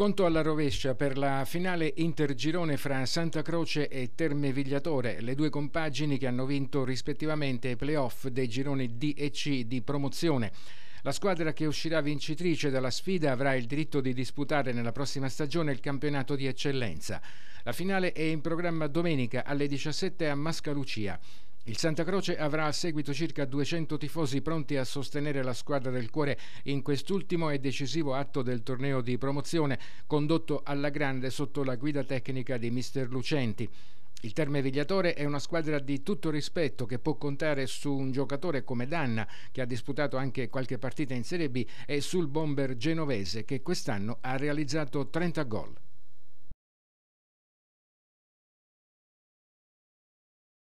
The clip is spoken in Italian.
Conto alla rovescia per la finale intergirone fra Santa Croce e Terme Vigliatore, le due compagini che hanno vinto rispettivamente i playoff dei gironi D e C di promozione. La squadra che uscirà vincitrice dalla sfida avrà il diritto di disputare nella prossima stagione il campionato di eccellenza. La finale è in programma domenica alle 17 a Mascalucia. Il Santa Croce avrà a seguito circa 200 tifosi pronti a sostenere la squadra del cuore in quest'ultimo e decisivo atto del torneo di promozione condotto alla grande sotto la guida tecnica di Mister Lucenti. Il Terme Vigliatore è una squadra di tutto rispetto che può contare su un giocatore come Danna, che ha disputato anche qualche partita in Serie B, e sul bomber genovese che quest'anno ha realizzato 30 gol.